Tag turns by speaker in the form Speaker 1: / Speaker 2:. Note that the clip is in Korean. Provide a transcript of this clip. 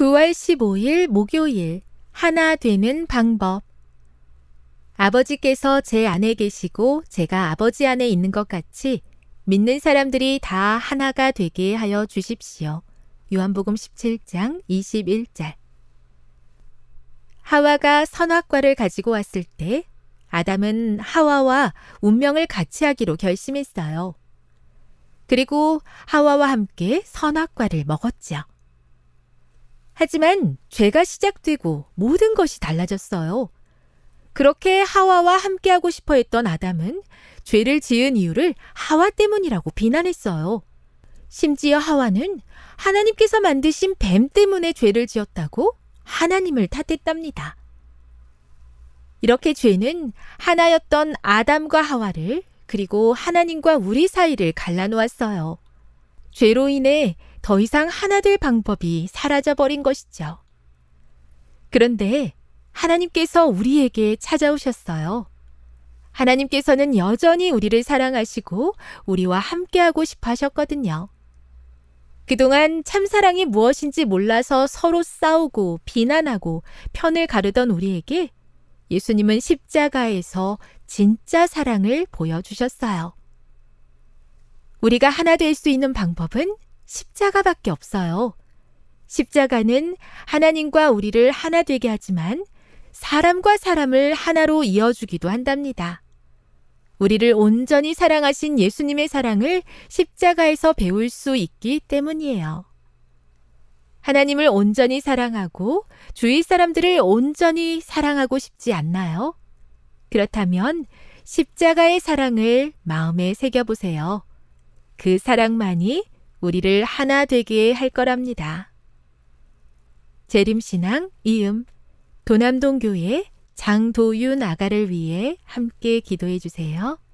Speaker 1: 9월 15일 목요일 하나 되는 방법 아버지께서 제 안에 계시고 제가 아버지 안에 있는 것 같이 믿는 사람들이 다 하나가 되게 하여 주십시오. 요한복음 17장 21절 하와가 선악과를 가지고 왔을 때 아담은 하와와 운명을 같이 하기로 결심했어요. 그리고 하와와 함께 선악과를 먹었지요. 하지만 죄가 시작되고 모든 것이 달라졌어요. 그렇게 하와와 함께하고 싶어 했던 아담은 죄를 지은 이유를 하와 때문이라고 비난했어요. 심지어 하와는 하나님께서 만드신 뱀 때문에 죄를 지었다고 하나님을 탓했답니다. 이렇게 죄는 하나였던 아담과 하와를 그리고 하나님과 우리 사이를 갈라놓았어요. 죄로 인해 더 이상 하나될 방법이 사라져버린 것이죠. 그런데 하나님께서 우리에게 찾아오셨어요. 하나님께서는 여전히 우리를 사랑하시고 우리와 함께하고 싶어 하셨거든요. 그동안 참사랑이 무엇인지 몰라서 서로 싸우고 비난하고 편을 가르던 우리에게 예수님은 십자가에서 진짜 사랑을 보여주셨어요. 우리가 하나 될 수 있는 방법은 십자가밖에 없어요. 십자가는 하나님과 우리를 하나 되게 하지만 사람과 사람을 하나로 이어주기도 한답니다. 우리를 온전히 사랑하신 예수님의 사랑을 십자가에서 배울 수 있기 때문이에요. 하나님을 온전히 사랑하고 주위 사람들을 온전히 사랑하고 싶지 않나요? 그렇다면 십자가의 사랑을 마음에 새겨보세요. 그 사랑만이 우리를 하나 되게 할 거랍니다. 재림신앙 이음 도남동 교회 장도윤 아가를 위해 함께 기도해 주세요.